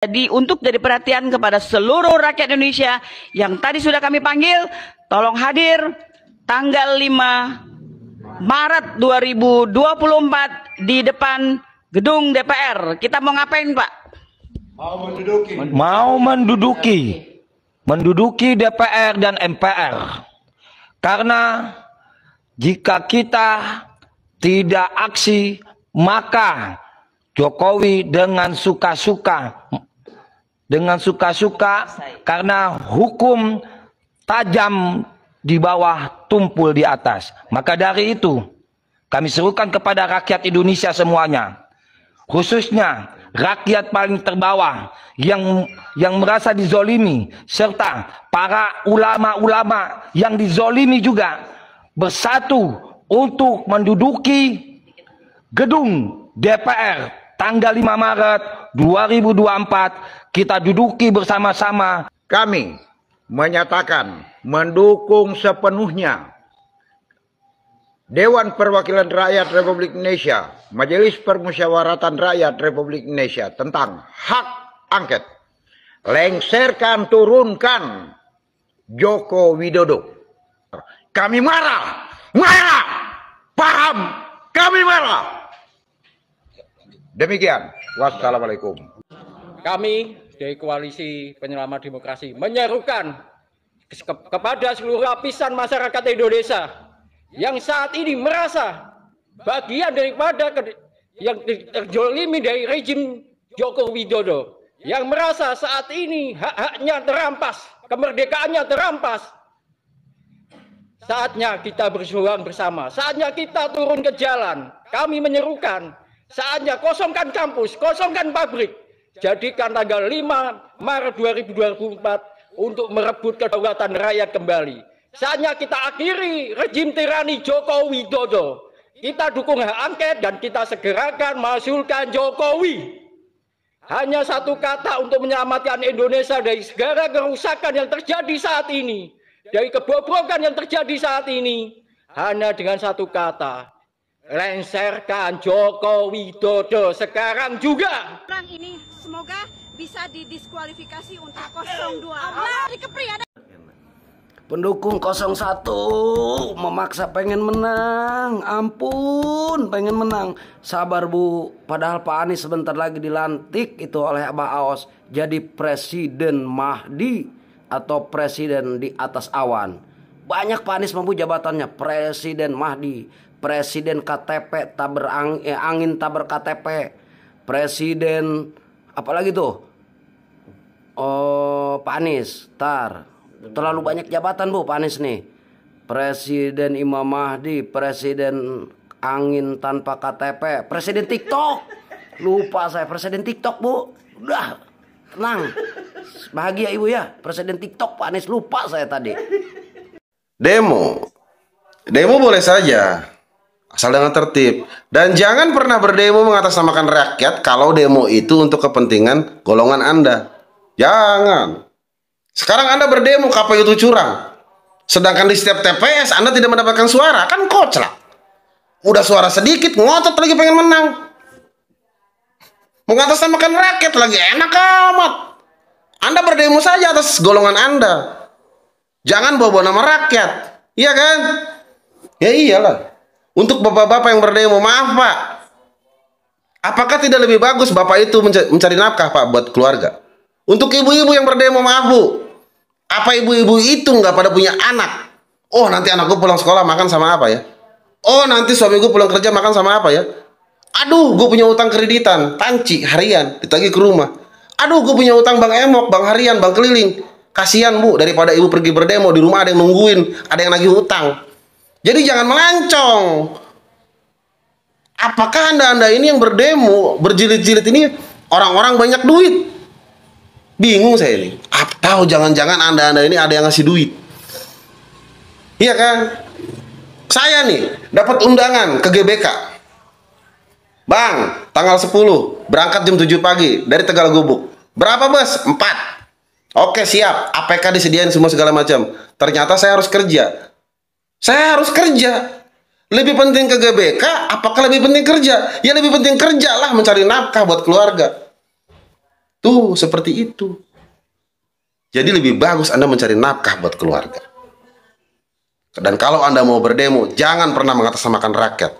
Jadi untuk jadi perhatian kepada seluruh rakyat Indonesia yang tadi sudah kami panggil, tolong hadir tanggal 5 Maret 2024 di depan gedung DPR. Kita mau ngapain, Pak? Mau menduduki. Mau menduduki. Menduduki DPR dan MPR. Karena jika kita tidak aksi, maka Jokowi dengan suka-suka dengan suka-suka karena hukum tajam di bawah tumpul di atas. Maka dari itu kami serukan kepada rakyat Indonesia semuanya. Khususnya rakyat paling terbawah yang yang merasa dizolimi serta para ulama-ulama yang dizolimi juga bersatu untuk menduduki gedung DPR tanggal 5 Maret 2024 kita duduki bersama-sama. Kami menyatakan mendukung sepenuhnya Dewan Perwakilan Rakyat Republik Indonesia, Majelis Permusyawaratan Rakyat Republik Indonesia tentang hak angket. Lengserkan, turunkan Joko Widodo. Kami marah, marah, paham, kami marah. Demikian, wassalamualaikum kami dari Koalisi Penyelamat Demokrasi menyerukan ke kepada seluruh lapisan masyarakat Indonesia yang saat ini merasa bagian daripada yang terjolimi dari rejim Joko Widodo yang merasa saat ini hak-haknya terampas, kemerdekaannya terampas. Saatnya kita berjuang bersama, saatnya kita turun ke jalan. Kami menyerukan, saatnya kosongkan kampus, kosongkan pabrik, Jadikan tanggal 5 Maret 2024 untuk merebut kedaulatan rakyat kembali. Saatnya kita akhiri rejim tirani Joko Widodo. Kita dukung hak angket dan kita segerakan masukkan Jokowi. Hanya satu kata untuk menyelamatkan Indonesia dari segala kerusakan yang terjadi saat ini. Dari kebobrokan yang terjadi saat ini. Hanya dengan satu kata. Lenserkan Joko Widodo sekarang juga. ini semoga bisa didiskualifikasi untuk 02. Amari Kepri ada Pendukung 01 memaksa pengen menang. Ampun, pengen menang. Sabar Bu, padahal Pak Anies sebentar lagi dilantik itu oleh Abah Aos jadi presiden Mahdi atau presiden di atas awan. Banyak Pak Anies mampu jabatannya presiden Mahdi, presiden KTP tak berangin eh, angin tak berKTP, presiden apalagi tuh oh Pak Anies tar terlalu banyak jabatan bu Pak Anies nih Presiden Imam Mahdi Presiden angin tanpa KTP Presiden TikTok lupa saya Presiden TikTok bu udah tenang bahagia ibu ya Presiden TikTok Pak Anies lupa saya tadi demo demo boleh saja asal dengan tertib. Dan jangan pernah berdemo mengatasnamakan rakyat kalau demo itu untuk kepentingan golongan Anda. Jangan. Sekarang Anda berdemo kapan itu curang. Sedangkan di setiap TPS Anda tidak mendapatkan suara, kan koclak. Udah suara sedikit, ngotot lagi pengen menang. Mengatasnamakan rakyat lagi enak amat. Anda berdemo saja atas golongan Anda. Jangan bawa-bawa nama rakyat. Iya kan? Ya iyalah. Untuk bapak-bapak yang berdemo maaf pak, apakah tidak lebih bagus bapak itu mencari nafkah pak buat keluarga? Untuk ibu-ibu yang berdemo maaf bu, apa ibu-ibu itu nggak pada punya anak? Oh nanti anakku pulang sekolah makan sama apa ya? Oh nanti suamiku pulang kerja makan sama apa ya? Aduh gue punya utang kreditan, panci harian, ditagih ke rumah. Aduh gue punya utang bang emok, bang harian, bang keliling. Kasihan bu daripada ibu pergi berdemo di rumah ada yang nungguin, ada yang lagi utang. Jadi jangan melancong. Apakah Anda-anda ini yang berdemo, berjilid-jilid ini orang-orang banyak duit? Bingung saya ini. Atau jangan-jangan Anda-anda ini ada yang ngasih duit. Iya kan? Saya nih dapat undangan ke GBK. Bang, tanggal 10 berangkat jam 7 pagi dari Tegal Gubuk. Berapa bos? Empat. Oke, siap. APK disediain semua segala macam. Ternyata saya harus kerja saya harus kerja. Lebih penting ke GBK, apakah lebih penting kerja? Ya lebih penting kerjalah mencari nafkah buat keluarga. Tuh, seperti itu. Jadi lebih bagus Anda mencari nafkah buat keluarga. Dan kalau Anda mau berdemo, jangan pernah mengatasnamakan rakyat.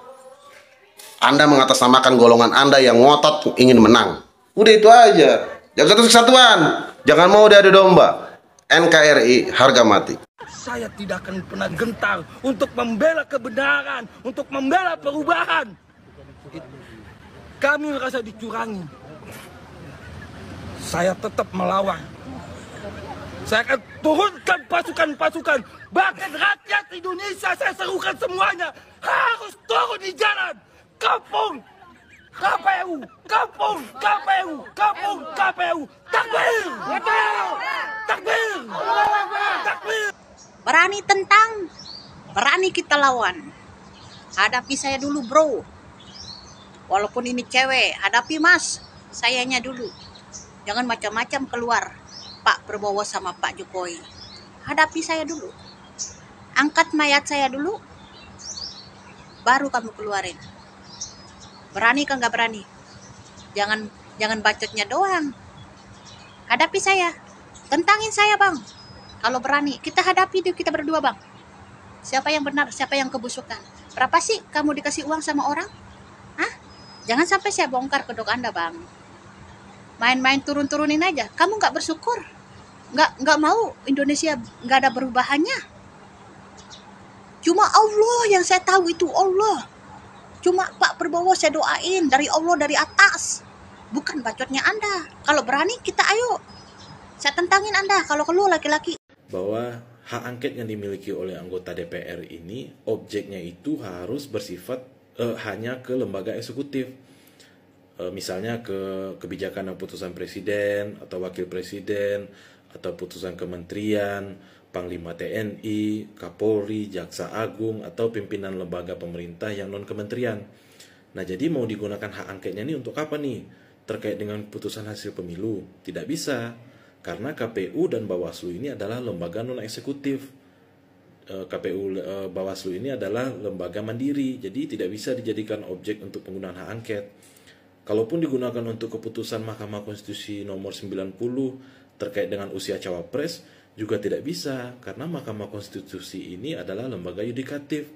Anda mengatasnamakan golongan Anda yang ngotot ingin menang. Udah itu aja. Jaga terus kesatuan. Jangan mau ada domba. NKRI harga mati saya tidak akan pernah gentar untuk membela kebenaran, untuk membela perubahan. Kami merasa dicurangi. Saya tetap melawan. Saya akan turunkan pasukan-pasukan, bahkan rakyat Indonesia saya serukan semuanya harus turun di jalan. Kampung KPU, kampung KPU, kampung KPU, takbir, takbir, takbir. Berani tentang, berani kita lawan. Hadapi saya dulu bro. Walaupun ini cewek, hadapi mas, sayanya dulu. Jangan macam-macam keluar Pak Prabowo sama Pak Jokowi. Hadapi saya dulu. Angkat mayat saya dulu, baru kamu keluarin. Berani kan nggak berani? Jangan jangan bacotnya doang. Hadapi saya, tentangin saya bang. Kalau berani, kita hadapi itu kita berdua bang. Siapa yang benar, siapa yang kebusukan. Berapa sih kamu dikasih uang sama orang? Hah? Jangan sampai saya bongkar kedok Anda bang. Main-main turun-turunin aja. Kamu nggak bersyukur. Nggak, nggak mau Indonesia nggak ada perubahannya. Cuma Allah yang saya tahu itu Allah. Cuma Pak Prabowo saya doain dari Allah dari atas. Bukan bacotnya Anda. Kalau berani kita ayo. Saya tentangin Anda kalau keluar laki-laki bahwa hak angket yang dimiliki oleh anggota DPR ini objeknya itu harus bersifat eh, hanya ke lembaga eksekutif eh, misalnya ke kebijakan dan putusan presiden atau wakil presiden atau putusan kementerian Panglima TNI, Kapolri, Jaksa Agung, atau pimpinan lembaga pemerintah yang non kementerian. Nah, jadi mau digunakan hak angketnya ini untuk apa nih? Terkait dengan putusan hasil pemilu? Tidak bisa karena KPU dan Bawaslu ini adalah lembaga non eksekutif. E, KPU e, Bawaslu ini adalah lembaga mandiri, jadi tidak bisa dijadikan objek untuk penggunaan hak angket. Kalaupun digunakan untuk keputusan Mahkamah Konstitusi nomor 90 terkait dengan usia cawapres juga tidak bisa karena Mahkamah Konstitusi ini adalah lembaga yudikatif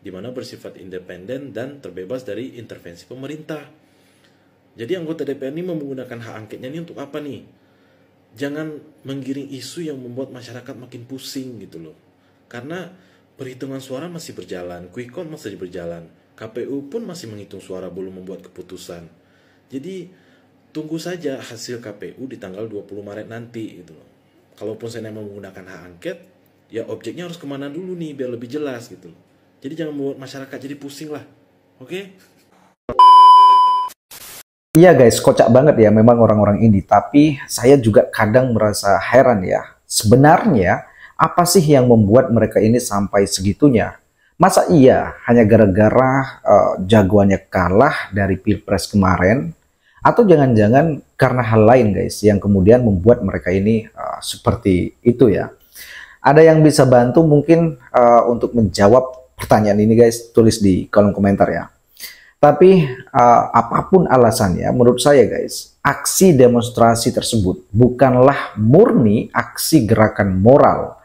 di mana bersifat independen dan terbebas dari intervensi pemerintah. Jadi anggota DPR ini menggunakan hak angketnya ini untuk apa nih? jangan menggiring isu yang membuat masyarakat makin pusing gitu loh. Karena perhitungan suara masih berjalan, quick count masih berjalan, KPU pun masih menghitung suara belum membuat keputusan. Jadi tunggu saja hasil KPU di tanggal 20 Maret nanti gitu loh. Kalaupun saya memang menggunakan hak angket, ya objeknya harus kemana dulu nih biar lebih jelas gitu loh. Jadi jangan membuat masyarakat jadi pusing lah. Oke? Okay? Iya guys, kocak banget ya memang orang-orang ini. Tapi saya juga kadang merasa heran ya. Sebenarnya apa sih yang membuat mereka ini sampai segitunya? Masa iya hanya gara-gara uh, jagoannya kalah dari pilpres kemarin? Atau jangan-jangan karena hal lain guys yang kemudian membuat mereka ini uh, seperti itu ya? Ada yang bisa bantu mungkin uh, untuk menjawab pertanyaan ini guys? Tulis di kolom komentar ya. Tapi uh, apapun alasannya, menurut saya guys, aksi demonstrasi tersebut bukanlah murni aksi gerakan moral.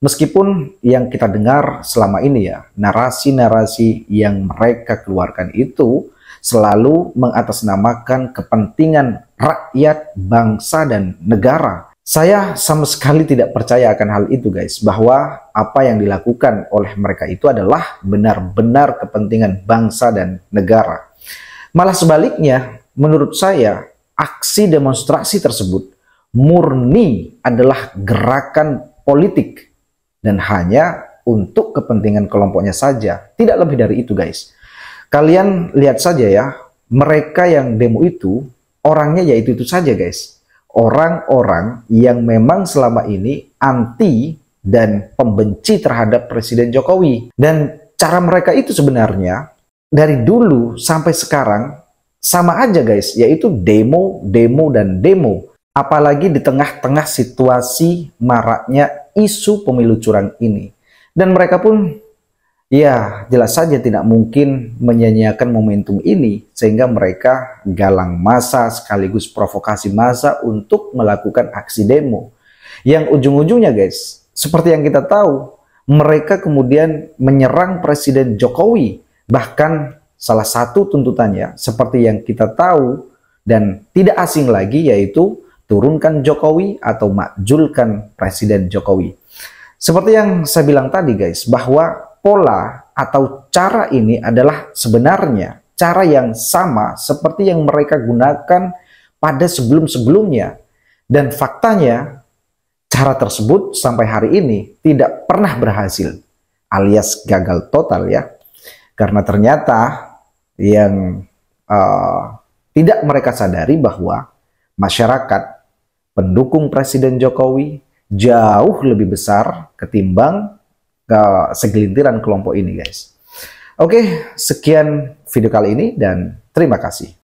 Meskipun yang kita dengar selama ini ya, narasi-narasi yang mereka keluarkan itu selalu mengatasnamakan kepentingan rakyat, bangsa, dan negara saya sama sekali tidak percaya akan hal itu guys, bahwa apa yang dilakukan oleh mereka itu adalah benar-benar kepentingan bangsa dan negara. Malah sebaliknya, menurut saya, aksi demonstrasi tersebut murni adalah gerakan politik dan hanya untuk kepentingan kelompoknya saja, tidak lebih dari itu guys. Kalian lihat saja ya, mereka yang demo itu orangnya yaitu itu saja guys orang-orang yang memang selama ini anti dan pembenci terhadap Presiden Jokowi. Dan cara mereka itu sebenarnya dari dulu sampai sekarang sama aja guys, yaitu demo, demo, dan demo. Apalagi di tengah-tengah situasi maraknya isu pemilu curang ini. Dan mereka pun Ya, jelas saja tidak mungkin menyanyiakan momentum ini sehingga mereka galang masa sekaligus provokasi masa untuk melakukan aksi demo. Yang ujung-ujungnya guys, seperti yang kita tahu, mereka kemudian menyerang Presiden Jokowi. Bahkan salah satu tuntutannya seperti yang kita tahu dan tidak asing lagi yaitu turunkan Jokowi atau makjulkan Presiden Jokowi. Seperti yang saya bilang tadi guys, bahwa pola atau cara ini adalah sebenarnya cara yang sama seperti yang mereka gunakan pada sebelum-sebelumnya. Dan faktanya, cara tersebut sampai hari ini tidak pernah berhasil, alias gagal total ya. Karena ternyata yang uh, tidak mereka sadari bahwa masyarakat pendukung Presiden Jokowi jauh lebih besar ketimbang ke segelintiran kelompok ini guys. Oke, sekian video kali ini dan terima kasih.